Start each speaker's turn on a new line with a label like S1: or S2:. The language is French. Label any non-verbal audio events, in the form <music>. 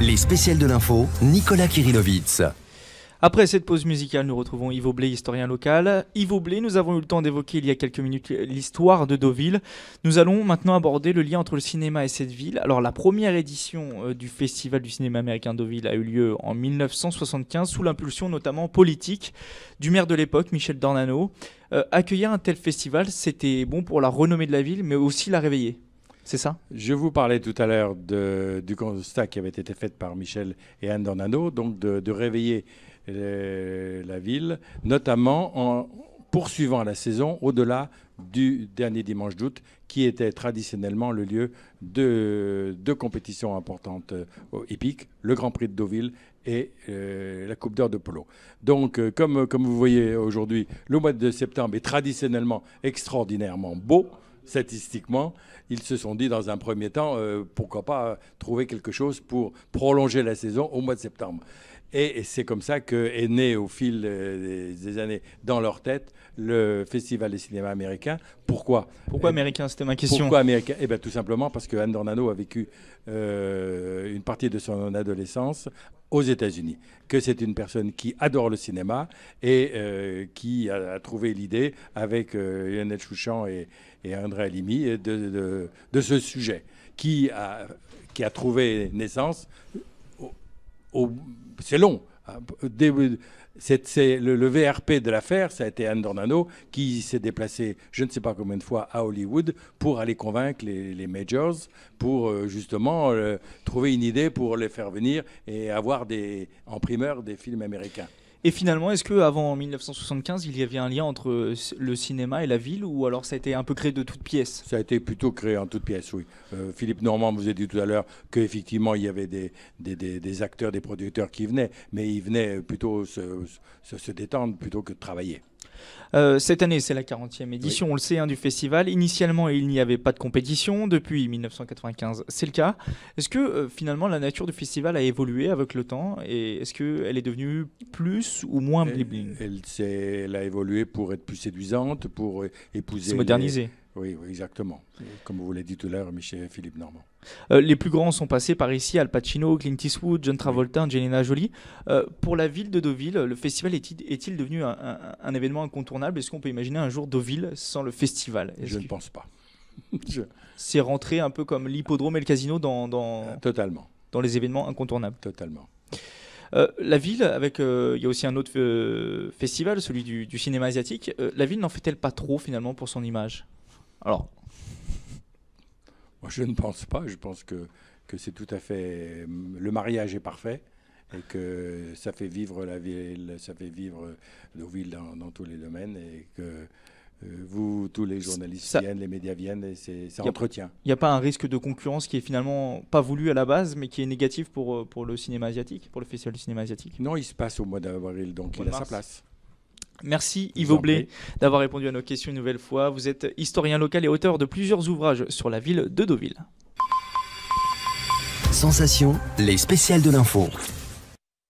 S1: Les spéciales de l'info, Nicolas Kirilovitz. Après cette pause musicale, nous retrouvons Ivo Blé, historien local. Ivo Blé, nous avons eu le temps d'évoquer il y a quelques minutes l'histoire de Deauville. Nous allons maintenant aborder le lien entre le cinéma et cette ville. Alors, la première édition euh, du Festival du cinéma américain Deauville a eu lieu en 1975, sous l'impulsion notamment politique du maire de l'époque, Michel Dornano. Euh, accueillir un tel festival, c'était bon pour la renommée de la ville, mais aussi la réveiller. C'est ça Je vous parlais tout à l'heure
S2: du constat qui avait été fait par Michel et Anne Dornano, donc de, réveiller euh, la ville, notamment en poursuivant la saison au-delà du dernier dimanche d'août, qui était traditionnellement le lieu de deux compétitions importantes euh, épiques, le Grand Prix de Deauville et euh, la Coupe d'Or de Polo. Donc, comme vous voyez aujourd'hui, le mois de septembre est traditionnellement extraordinairement beau statistiquement, ils se sont dit dans un premier temps, euh, pourquoi pas trouver quelque chose pour prolonger la saison au mois de septembre. Et c'est comme ça que est né au fil euh, des années dans leur tête le Festival des cinémas américains. Pourquoi Pourquoi eh
S1: ben, américain C'était ma question. Pourquoi
S2: américain Eh bien tout simplement parce que Anne Dornano a vécu euh, une partie de son adolescence aux États-Unis, que c'est une personne qui adore le cinéma et euh, qui a, trouvé l'idée avec euh, Lionel Chouchan et, et André Alimi de, de, ce sujet, qui a, qui a trouvé naissance. Au, c'est long, euh, c'est le, VRP de l'affaire, ça a été Anne Nano qui s'est déplacé je ne sais pas combien de fois, à Hollywood pour aller convaincre les, majors, pour euh, justement euh, trouver une idée pour les faire venir et avoir des, en primeur des films américains.
S1: Et finalement, est-ce que avant 1975, il y avait un lien entre euh, le cinéma et la ville, ou alors ça a été un peu créé de toutes pièces Ça a été plutôt créé en toutes pièces, oui. Euh, Philippe Normand vous a dit tout à
S2: l'heure qu'effectivement, il y avait des, acteurs, des producteurs qui venaient, mais ils venaient plutôt se, se détendre plutôt que de travailler.
S1: Euh, cette année, c'est la 40e édition, on le sait, hein, du festival. Initialement, il n'y avait pas de compétition. Depuis 1995, c'est le cas. Est-ce que euh, finalement la nature du festival a évolué avec le temps et est-ce qu'elle est devenue plus ou moins
S2: bling elle, a évolué pour être plus séduisante, pour euh, épouser. Se moderniser. Oui, exactement. Comme vous l'avez dit tout à l'heure, Michel Philippe Normand.
S1: Euh, les plus grands sont passés par ici Al Pacino, Clint Eastwood, John Travolta, Angelina Jolie. Euh, pour la ville de Deauville, le festival est-il, devenu un, événement incontournable Est-ce qu'on peut imaginer un jour Deauville sans le festival Je ne pense pas. <laughs> C'est rentré un peu comme l'hippodrome et le casino dans, euh, totalement. dans les événements incontournables. Totalement. la ville, avec il y a aussi un autre festival, celui du, du cinéma asiatique. la ville n'en fait-elle pas trop finalement pour son image alors, <laughs> moi, je ne pense pas. Je pense que,
S2: que c'est tout à fait. Le mariage est parfait et que ça fait vivre la ville, ça fait vivre nos villes dans, tous les domaines et que euh, vous, tous les journalistes viennent, les médias viennent, et c'est, ça entretient.
S1: Il n'y a pas un risque de concurrence qui est finalement pas voulu à la base, mais qui est négatif pour, euh, pour le cinéma asiatique, pour le festival du cinéma asiatique Non, il se passe au mois d'avril, donc il a sa place. Merci Yves Blé d'avoir répondu à nos questions une nouvelle fois. Vous êtes historien local et auteur de plusieurs ouvrages sur la ville de Deauville. Sensation, les spéciales de l'info.